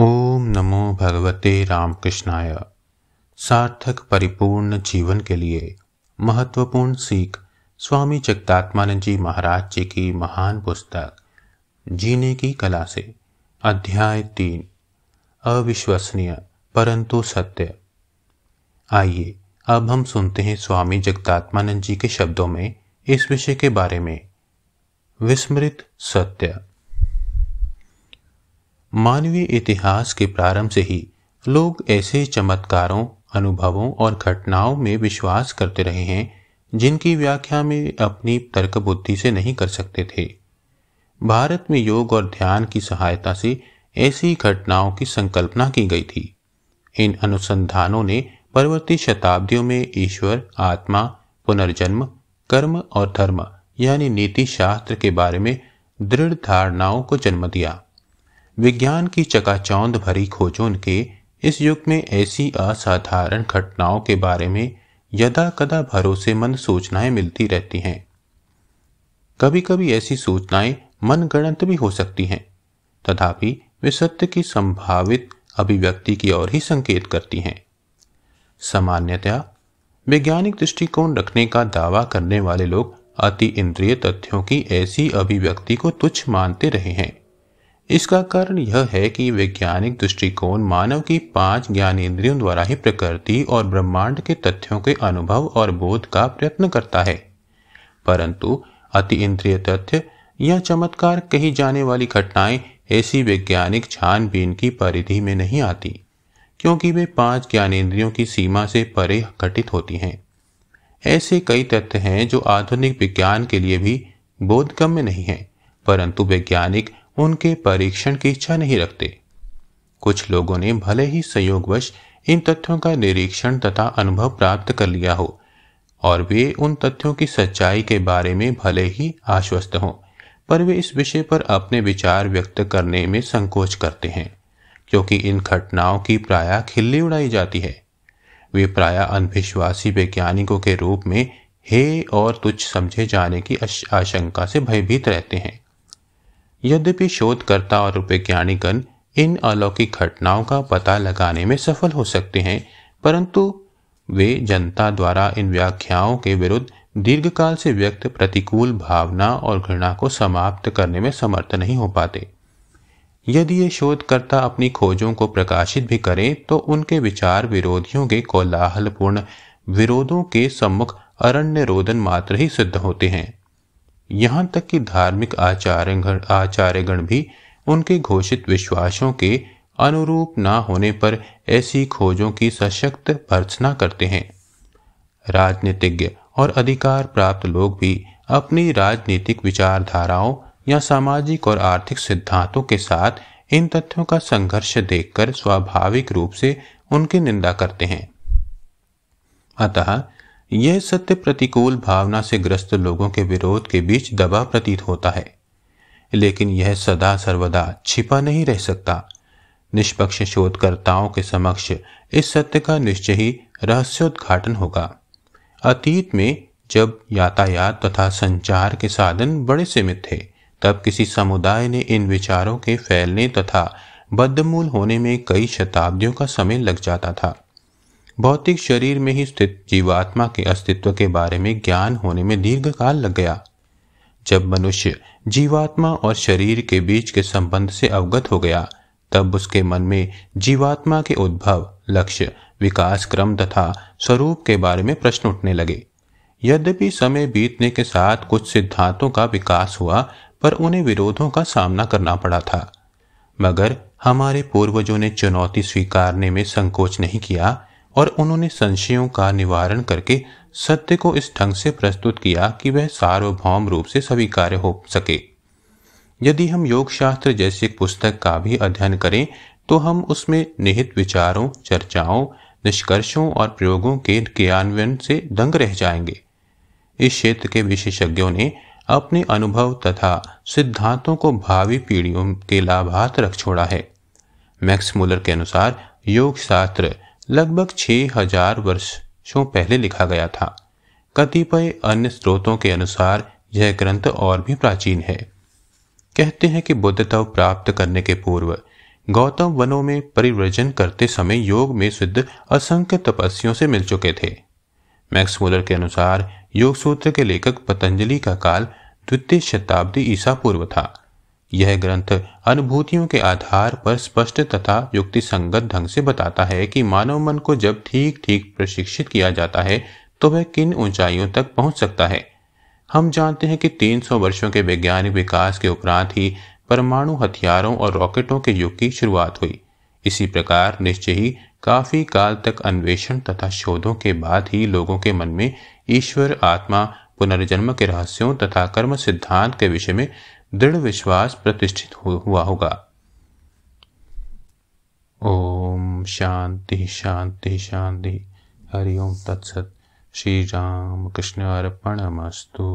ओम नमो भगवते रामकृष्णाय सार्थक परिपूर्ण जीवन के लिए महत्वपूर्ण सीख स्वामी जगदात्मानंद जी महाराज जी की महान पुस्तक जीने की कला से अध्याय तीन अविश्वसनीय परंतु सत्य आइए अब हम सुनते हैं स्वामी जगदात्मानंद जी के शब्दों में इस विषय के बारे में विस्मृत सत्य मानवीय इतिहास के प्रारंभ से ही लोग ऐसे चमत्कारों अनुभवों और घटनाओं में विश्वास करते रहे हैं जिनकी व्याख्या में अपनी तर्क बुद्धि से नहीं कर सकते थे भारत में योग और ध्यान की सहायता से ऐसी घटनाओं की संकल्पना की गई थी इन अनुसंधानों ने परवर्ती शताब्दियों में ईश्वर आत्मा पुनर्जन्म कर्म और धर्म यानी नीति शास्त्र के बारे में दृढ़ धारणाओं को जन्म दिया विज्ञान की चकाचौंध भरी खोजों के इस युग में ऐसी असाधारण घटनाओं के बारे में यदा कदा भरोसेमंद सूचनाएं मिलती रहती हैं कभी कभी ऐसी सूचनाएं मनगणत भी हो सकती हैं तथापि वे सत्य की संभावित अभिव्यक्ति की ओर ही संकेत करती हैं सामान्यतया वैज्ञानिक दृष्टिकोण रखने का दावा करने वाले लोग अति इंद्रिय तथ्यों की ऐसी अभिव्यक्ति को तुच्छ मानते रहे हैं इसका कारण यह है कि वैज्ञानिक दृष्टिकोण मानव की पांच ज्ञानेन्द्रियों द्वारा ही प्रकृति और ब्रह्मांड के तथ्यों के अनुभव और बोध का प्रयत्न करता है परंतु अति इंद्रिय तथ्य या चमत्कार कही जाने वाली घटनाएं ऐसी वैज्ञानिक छानबीन की परिधि में नहीं आती क्योंकि वे पांच ज्ञानेन्द्रियों की सीमा से परे घटित होती हैं ऐसे कई तथ्य हैं जो आधुनिक विज्ञान के लिए भी बोधगम्य नहीं है परंतु वैज्ञानिक उनके परीक्षण की इच्छा नहीं रखते कुछ लोगों ने भले ही संयोगवश इन तथ्यों का निरीक्षण तथा अनुभव प्राप्त कर लिया हो और वे उन तथ्यों की सच्चाई के बारे में भले ही आश्वस्त हों पर वे इस विषय पर अपने विचार व्यक्त करने में संकोच करते हैं क्योंकि इन घटनाओं की प्राय खिल्ली उड़ाई जाती है वे प्राय अंधविश्वासी वैज्ञानिकों के रूप में हे और तुच्छ समझे जाने की आशंका से भयभीत रहते हैं यद्यपि शोधकर्ता और वैज्ञानिकन इन अलौकिक घटनाओं का पता लगाने में सफल हो सकते हैं परंतु वे जनता द्वारा इन व्याख्याओं के विरुद्ध दीर्घकाल से व्यक्त प्रतिकूल भावना और घृणा को समाप्त करने में समर्थ नहीं हो पाते यदि ये शोधकर्ता अपनी खोजों को प्रकाशित भी करें तो उनके विचार विरोधियों के कोलाहलपूर्ण विरोधों के सम्मुख अरण्य रोदन मात्र ही सिद्ध होते हैं यहाँ तक कि धार्मिक आचार्य आचार्यगण भी उनके घोषित विश्वासों के अनुरूप ना होने पर ऐसी खोजों की सशक्त भर्सना करते हैं राजनीतिज्ञ और अधिकार प्राप्त लोग भी अपनी राजनीतिक विचारधाराओं या सामाजिक और आर्थिक सिद्धांतों के साथ इन तथ्यों का संघर्ष देखकर स्वाभाविक रूप से उनकी निंदा करते हैं अतः यह सत्य प्रतिकूल भावना से ग्रस्त लोगों के विरोध के बीच दबा प्रतीत होता है लेकिन यह सदा सर्वदा छिपा नहीं रह सकता निष्पक्ष शोधकर्ताओं के समक्ष इस सत्य का निश्चय ही रहस्योद्घाटन होगा अतीत में जब यातायात तथा संचार के साधन बड़े सीमित थे तब किसी समुदाय ने इन विचारों के फैलने तथा बदमूल होने में कई शताब्दियों का समय लग जाता था भौतिक शरीर में ही स्थित जीवात्मा के अस्तित्व के बारे में ज्ञान होने में दीर्घ काल लग गया जब मनुष्य जीवात्मा और शरीर के बीच के संबंध से अवगत हो गया तब उसके मन में जीवात्मा के उद्भव लक्ष्य विकास क्रम तथा स्वरूप के बारे में प्रश्न उठने लगे यद्यपि समय बीतने के साथ कुछ सिद्धांतों का विकास हुआ पर उन्हें विरोधों का सामना करना पड़ा था मगर हमारे पूर्वजों ने चुनौती स्वीकारने में संकोच नहीं किया और उन्होंने संशयों का निवारण करके सत्य को इस ढंग से प्रस्तुत किया कि वह सार्वभौम रूप से स्वीकार्य हो सके यदि हम योग शास्त्र जैसी पुस्तक का भी अध्ययन करें तो हम उसमें निहित विचारों चर्चाओं निष्कर्षों और प्रयोगों के क्रियान्वयन से दंग रह जाएंगे इस क्षेत्र के विशेषज्ञों ने अपने अनुभव तथा सिद्धांतों को भावी पीढ़ियों के लाभार्थ रख छोड़ा है मैक्स मूलर के अनुसार योग शास्त्र लगभग छह हजार वर्षों पहले लिखा गया था कतिपय अन्य स्रोतों के अनुसार यह ग्रंथ और भी प्राचीन है कहते हैं कि बुद्धत्व प्राप्त करने के पूर्व गौतम वनों में परिव्रजन करते समय योग में सिद्ध असंख्य तपस्वियों से मिल चुके थे मैक्स मूलर के अनुसार योग सूत्र के लेखक पतंजलि का काल द्वितीय शताब्दी ईसा पूर्व था यह ग्रंथ अनुभूतियों के आधार पर स्पष्ट तथा युक्ति संगत ढंग से बताता है कि मानव मन को जब ठीक ठीक प्रशिक्षित किया जाता है तो वह किन ऊंचाइयों तक पहुंच सकता है हम जानते हैं कि 300 वर्षों के वैज्ञानिक विकास के उपरांत ही परमाणु हथियारों और रॉकेटों के युग की शुरुआत हुई इसी प्रकार निश्चय ही काफी काल तक अन्वेषण तथा शोधों के बाद ही लोगों के मन में ईश्वर आत्मा पुनर्जन्म के रहस्यों तथा कर्म सिद्धांत के विषय में दृढ़ विश्वास प्रतिष्ठित हुआ होगा ओम शांति शांति शांति हरिओम तत्सत श्री राम कृष्ण अर्पण मस्तु